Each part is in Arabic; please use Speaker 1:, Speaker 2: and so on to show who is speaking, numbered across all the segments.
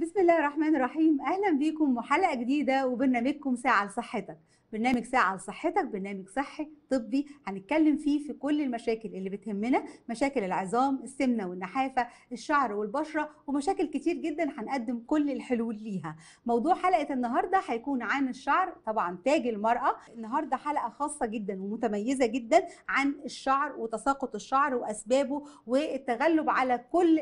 Speaker 1: بسم الله الرحمن الرحيم اهلا بيكم وحلقه جديده وبرنامجكم ساعه لصحتك برنامج ساعة لصحتك برنامج صحي طبي هنتكلم فيه في كل المشاكل اللي بتهمنا مشاكل العظام السمنة والنحافة الشعر والبشرة ومشاكل كتير جدا هنقدم كل الحلول ليها موضوع حلقة النهاردة هيكون عن الشعر طبعا تاج المرأة النهاردة حلقة خاصة جدا ومتميزة جدا عن الشعر وتساقط الشعر وأسبابه والتغلب على كل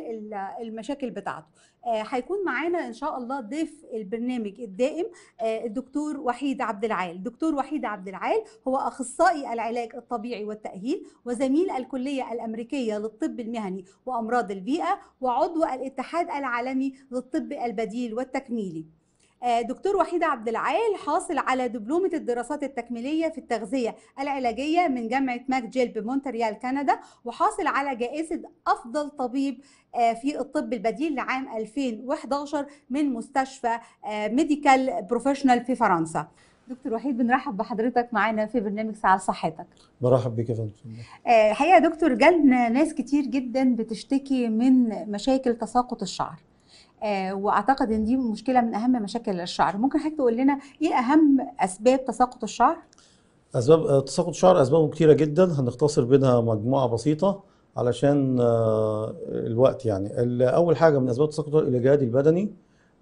Speaker 1: المشاكل بتاعته آه، هيكون معانا إن شاء الله ضيف البرنامج الدائم آه، الدكتور وحيد عبد العال دكتور الدكتور وحيد عبد العال هو أخصائي العلاج الطبيعي والتأهيل وزميل الكلية الأمريكية للطب المهني وأمراض البيئة وعضو الاتحاد العالمي للطب البديل والتكميلي آه، دكتور وحيد عبد العال حاصل على دبلومة الدراسات التكميلية في التغذية العلاجية من جامعة ماك جيل بمونتريال كندا وحاصل على جائزة أفضل طبيب آه، في الطب البديل لعام 2011 من مستشفى ميديكال آه، بروفيشنال في فرنسا دكتور وحيد بنرحب بحضرتك معانا في برنامج ساعة صحتك
Speaker 2: برحب بك يا فندم.
Speaker 1: آه، الحقيقة يا دكتور جالنا ناس كتير جدا بتشتكي من مشاكل تساقط الشعر. آه، واعتقد ان دي مشكله من اهم مشاكل الشعر ممكن حضرتك تقول لنا ايه اهم اسباب تساقط الشعر
Speaker 2: اسباب آه، تساقط الشعر اسبابه كتيره جدا هنختصر بينها مجموعه بسيطه علشان الوقت يعني اول حاجه من اسباب تساقط الاجهاد البدني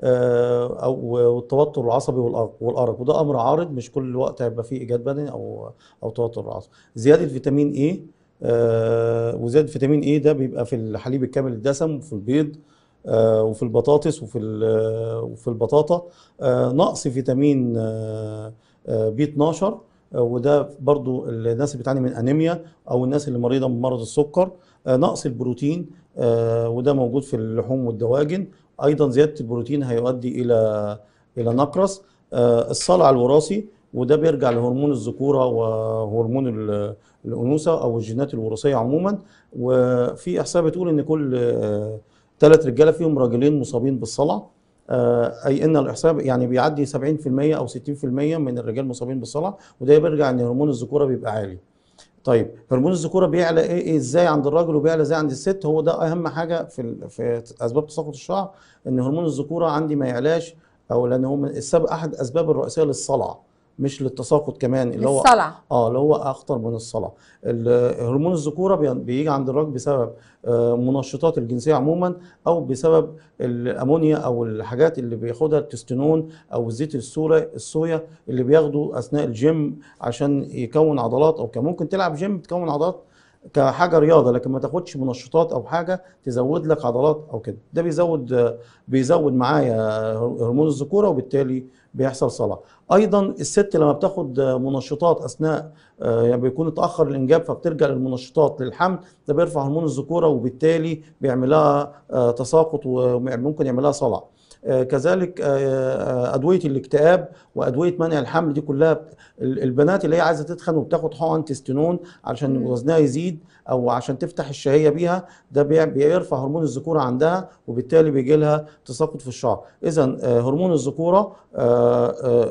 Speaker 2: آه، او والتوتر العصبي والارق وده امر عارض مش كل الوقت هيبقى فيه ايجاد بدني او او توتر عصبي زياده فيتامين اي آه، وزياده فيتامين اي ده بيبقى في الحليب الكامل الدسم وفي البيض آه، وفي البطاطس وفي وفي البطاطا نقص فيتامين بي 12 وده برضو الناس اللي بتعاني من انيميا او الناس اللي مريضه بمرض السكر نقص البروتين وده موجود في اللحوم والدواجن ايضا زياده البروتين هيؤدي الى الى نقرس آه، الصلع الوراثي وده بيرجع لهرمون الذكوره وهرمون الانوثه او الجينات الوراثيه عموما وفي احصائيه بتقول ان كل ثلاث آه، رجاله فيهم راجلين مصابين بالصلع آه، اي ان الاحصاء يعني بيعدي 70% او 60% من الرجال مصابين بالصلع وده بيرجع ان هرمون الذكوره بيبقى عالي طيب هرمون الذكوره بيعلى إيه؟, ايه ازاي عند الراجل وبيعلى ازاي عند الست هو ده اهم حاجه في في اسباب تساقط الشعر ان هرمون الذكوره عندي ما يعلاش او لان هو السبب احد اسباب الرئيسيه للصلع مش للتساقط كمان اللي هو الصلع اه اللي هو اخطر من الصلع هرمون الذكوره بيجي عند الراجل بسبب آه، منشطات الجنسيه عموما او بسبب الامونيا او الحاجات اللي بياخدها التستنون او زيت الصوره الصويا اللي بياخده اثناء الجيم عشان يكون عضلات او كان ممكن تلعب جيم تكون عضلات كحاجه رياضه لكن ما تاخدش منشطات او حاجه تزود لك عضلات او كده ده بيزود بيزود معايا هرمون الذكوره وبالتالي بيحصل صلع ايضا الست لما بتاخد منشطات اثناء آه، يعني بيكون اتاخر الانجاب فبترجع للمنشطات للحمل ده بيرفع هرمون الذكوره وبالتالي بيعمل لها آه، تساقط وممكن يعمل لها صلع آه، كذلك آه، آه، ادويه الاكتئاب وادويه منع الحمل دي كلها البنات اللي هي عايزه تتخن وبتاخد حقن تستنون علشان وزنها يزيد او عشان تفتح الشهيه بيها ده بيرفع هرمون الذكوره عندها وبالتالي بيجي لها تساقط في الشعر اذا هرمون الذكوره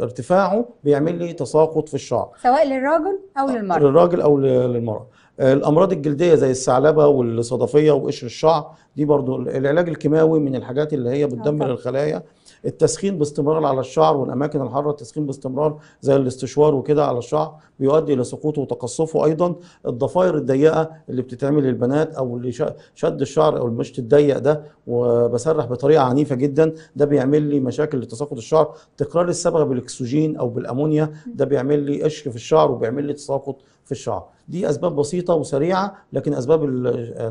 Speaker 2: ارتفاعه بيعمل لي تساقط في الشعر
Speaker 1: سواء للراجل او للمراه
Speaker 2: للراجل او للمراه الامراض الجلديه زي الثعلبه والصدفيه وقشر الشعر دي برضو العلاج الكيماوي من الحاجات اللي هي بتدمر الخلايا التسخين باستمرار على الشعر والاماكن الحاره التسخين باستمرار زي الاستشوار وكده على الشعر بيؤدي الى سقوطه وتقصفه ايضا الضفائر الضيقه اللي بتتعمل للبنات او اللي شد الشعر او المشط الضيق ده وبسرح بطريقه عنيفه جدا ده بيعمل لي مشاكل لتساقط الشعر تكرار الصبغه بالاكسجين او بالامونيا ده بيعمل لي قشر في الشعر وبيعمل لي تساقط في الشعر دي اسباب بسيطه وسريعه لكن اسباب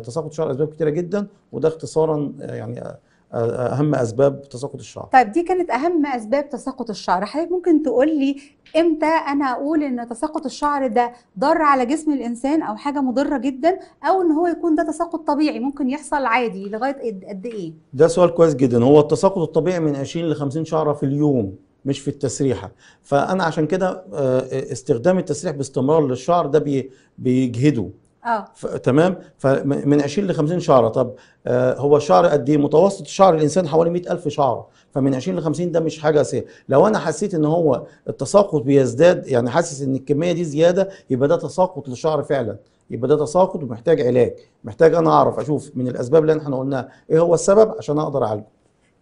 Speaker 2: تساقط الشعر اسباب كتيره جدا وده اختصارا يعني اهم اسباب تساقط الشعر
Speaker 1: طيب دي كانت اهم اسباب تساقط الشعر حضرتك ممكن تقول لي امتى انا اقول ان تساقط الشعر ده ضر على جسم الانسان او حاجه مضره جدا او ان هو يكون ده تساقط طبيعي ممكن يحصل عادي لغايه قد ايه
Speaker 2: ده سؤال كويس جدا هو التساقط الطبيعي من 20 ل 50 شعره في اليوم مش في التسريحه فانا عشان كده آه، استخدام التسريح باستمرار للشعر ده بيجهده اه تمام فمن 20 ل 50 شعره طب آه هو الشعر قد ايه متوسط شعر الانسان حوالي 100000 شعره فمن 20 ل 50 ده مش حاجه سهله لو انا حسيت ان هو التساقط بيزداد يعني حاسس ان الكميه دي زياده يبقى ده تساقط للشعر فعلا يبقى ده تساقط ومحتاج علاج محتاج انا اعرف اشوف من الاسباب اللي احنا قلناها ايه هو السبب عشان اقدر اعالجه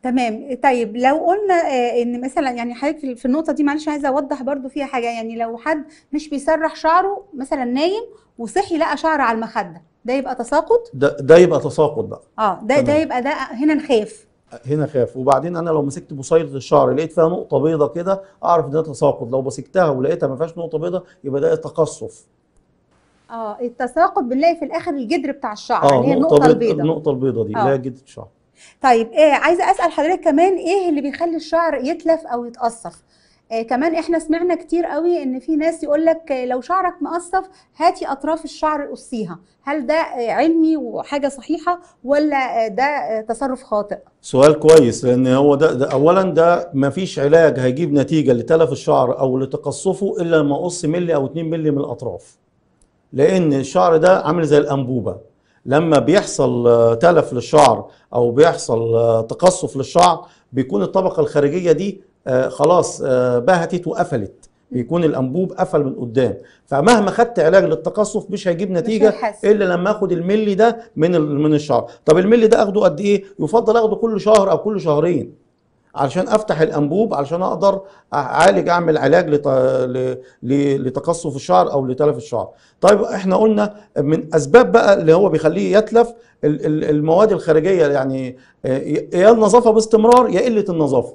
Speaker 1: تمام طيب لو قلنا آه، ان مثلا يعني حضرتك في النقطه دي معلش عايزه اوضح برضو فيها حاجه يعني لو حد مش بيسرح شعره مثلا نايم وصحي لقى شعر على المخده ده يبقى تساقط
Speaker 2: ده, ده يبقى تساقط بقى
Speaker 1: اه ده ده يبقى ده هنا نخاف
Speaker 2: هنا خاف وبعدين انا لو مسكت بصيله الشعر لقيت فيها نقطه بيضه كده اعرف ان ده تساقط لو مسكتها ولقيتها ما فيهاش نقطه بيضه يبقى ده تقصف
Speaker 1: اه التساقط بنلاقي في الاخر الجدر بتاع الشعر آه اللي هي النقطه البيضاء النقطه
Speaker 2: البيضاء دي آه. اللي هي جدر الشعر
Speaker 1: طيب ايه عايزه اسال حضرتك كمان ايه اللي بيخلي الشعر يتلف او يتقصف آه كمان احنا سمعنا كتير قوي ان في ناس يقول لك لو شعرك مقصف هاتي اطراف الشعر قصيها هل ده آه، علمي وحاجه صحيحه ولا آه، ده آه، تصرف خاطئ
Speaker 2: سؤال كويس لان هو ده, ده اولا ده ما فيش علاج هيجيب نتيجه لتلف الشعر او لتقصفه الا لما اقص ملي او 2 ملي من الاطراف لان الشعر ده عامل زي الانبوبه لما بيحصل آه، تلف للشعر او بيحصل آه، تقصف للشعر بيكون الطبقه الخارجيه دي آه، خلاص بهتت وقفلت بيكون الانبوب قفل من قدام فمهما خدت علاج للتقصف مش هيجيب نتيجه مش الا لما اخد الملي ده من من الشعر طب الملي ده اخده قد ايه يفضل اخده كل شهر او كل شهرين علشان افتح الانبوب علشان اقدر اعالج اعمل علاج لتقصف الشعر او لتلف الشعر طيب احنا قلنا من اسباب بقى اللي هو بيخليه يتلف المواد الخارجيه يعني يا النظافه باستمرار يا قله النظافه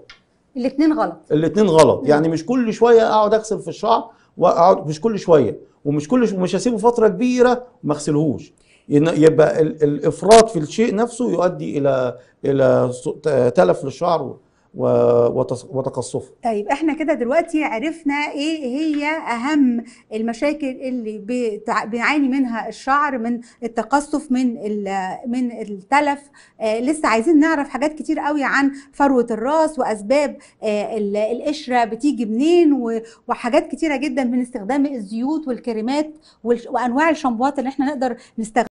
Speaker 2: الاثنين غلط الاثنين غلط يعني مش كل شويه اقعد اغسل في الشعر واقعد مش كل شويه ومش كل شو مش هسيبه فتره كبيره ما اغسلهوش يبقى الافراط في الشيء نفسه يؤدي الى الى تلف للشعر وتقصفه
Speaker 1: طيب احنا كده دلوقتي عرفنا ايه هي اهم المشاكل اللي بيعاني منها الشعر من التقصف من من التلف آه لسه عايزين نعرف حاجات كتير قوي عن فروه الراس واسباب آه القشره بتيجي منين وحاجات كتيره جدا من استخدام الزيوت والكريمات وانواع الشامبوات اللي احنا نقدر نستخدمها